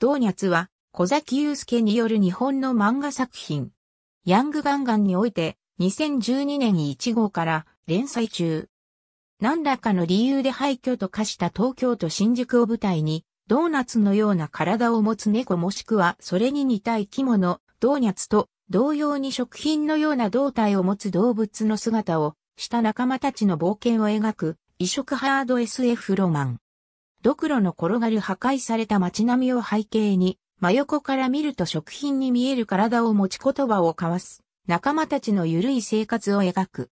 ドーニャツは、小崎祐介による日本の漫画作品。ヤングガンガンにおいて、2012年1号から連載中。何らかの理由で廃墟と化した東京都新宿を舞台に、ドーナツのような体を持つ猫もしくはそれに似た生き物、ドーニャツと同様に食品のような胴体を持つ動物の姿をした仲間たちの冒険を描く異色ハード SF ロマン。ドクロの転がる破壊された街並みを背景に、真横から見ると食品に見える体を持ち言葉を交わす、仲間たちの緩い生活を描く。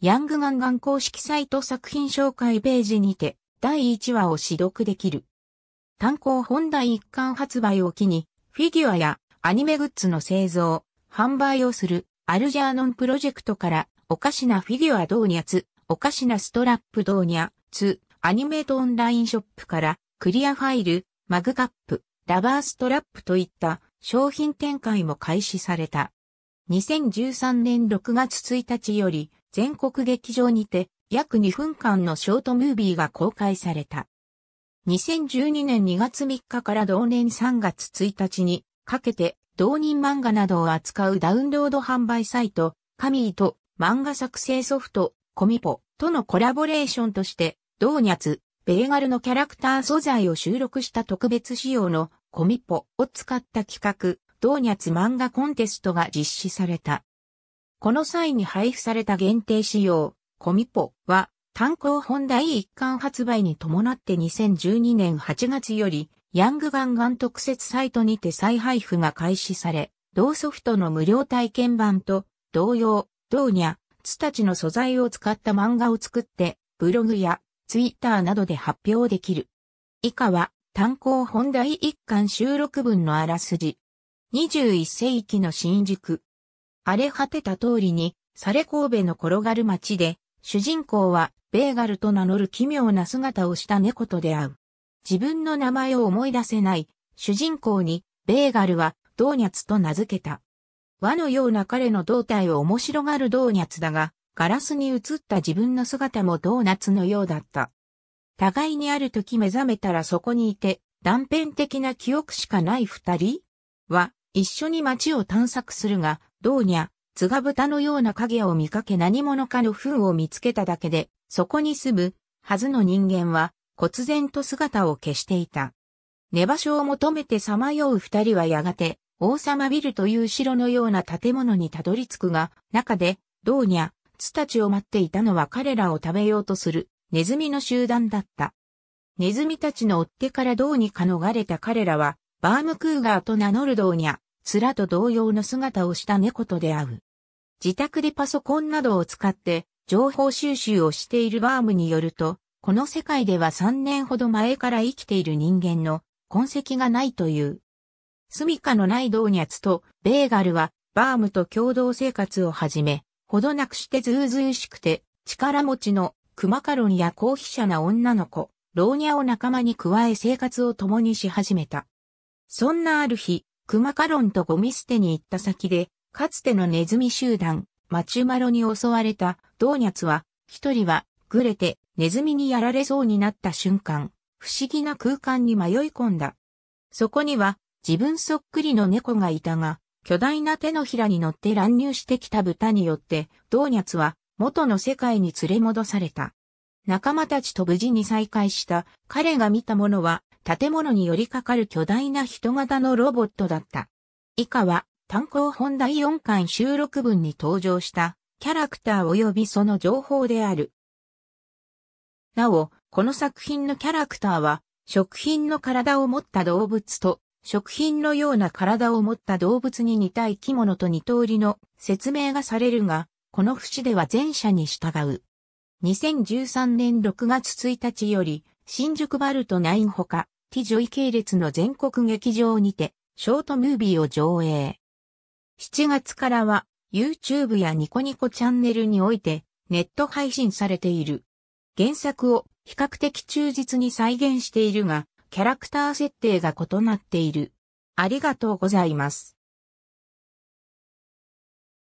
ヤングガンガン公式サイト作品紹介ページにて、第1話を試読できる。単行本第一巻発売を機に、フィギュアやアニメグッズの製造、販売をする、アルジャーノンプロジェクトから、おかしなフィギュア導ニおかしなストラップ導ニアニメートオンラインショップからクリアファイル、マグカップ、ラバーストラップといった商品展開も開始された。2013年6月1日より全国劇場にて約2分間のショートムービーが公開された。2012年2月3日から同年3月1日にかけて同人漫画などを扱うダウンロード販売サイト、カミーと漫画作成ソフト、コミポとのコラボレーションとしてドーニャツ、ベーガルのキャラクター素材を収録した特別仕様のコミポを使った企画、ドーニャツ漫画コンテストが実施された。この際に配布された限定仕様、コミポは単行本第一巻発売に伴って2012年8月よりヤングガンガン特設サイトにて再配布が開始され、同ソフトの無料体験版と同様、ドーニャ、ツたちの素材を使った漫画を作って、ブログやツイッターなどで発表できる。以下は単行本第一巻収録文のあらすじ。21世紀の新宿。荒れ果てた通りに、され神戸の転がる街で、主人公は、ベーガルと名乗る奇妙な姿をした猫と出会う。自分の名前を思い出せない主人公に、ベーガルは、ドーニャツと名付けた。和のような彼の胴体を面白がるドーニャツだが、ガラスに映った自分の姿もドーナツのようだった。互いにある時目覚めたらそこにいて、断片的な記憶しかない二人は、一緒に街を探索するが、どうにゃ、津賀豚のような影を見かけ何者かの糞を見つけただけで、そこに住む、はずの人間は、忽然と姿を消していた。寝場所を求めてさまよう二人はやがて、王様ビルという城のような建物にたどり着くが、中で、どうにゃ、ツたちを待っていたのは彼らを食べようとするネズミの集団だった。ネズミたちの追っ手からどうにか逃れた彼らは、バームクーガーと名乗るドーニャ、ツラと同様の姿をした猫と出会う。自宅でパソコンなどを使って情報収集をしているバームによると、この世界では3年ほど前から生きている人間の痕跡がないという。住処のないドーニャツとベーガルはバームと共同生活を始め、ほどなくしてずうずうしくて、力持ちの、クマカロンや高飛車な女の子、老若を仲間に加え生活を共にし始めた。そんなある日、クマカロンとゴミ捨てに行った先で、かつてのネズミ集団、マチュマロに襲われた、ドーニャツは、一人は、ぐれて、ネズミにやられそうになった瞬間、不思議な空間に迷い込んだ。そこには、自分そっくりの猫がいたが、巨大な手のひらに乗って乱入してきた豚によって、ドーニャツは元の世界に連れ戻された。仲間たちと無事に再会した彼が見たものは建物に寄りかかる巨大な人型のロボットだった。以下は単行本第4巻収録文に登場したキャラクター及びその情報である。なお、この作品のキャラクターは食品の体を持った動物と食品のような体を持った動物に似た生き物と二通りの説明がされるが、この節では前者に従う。2013年6月1日より、新宿バルト9ほか、ティジョイ系列の全国劇場にて、ショートムービーを上映。7月からは、YouTube やニコニコチャンネルにおいて、ネット配信されている。原作を比較的忠実に再現しているが、キャラクター設定が異なっている。ありがとうございます。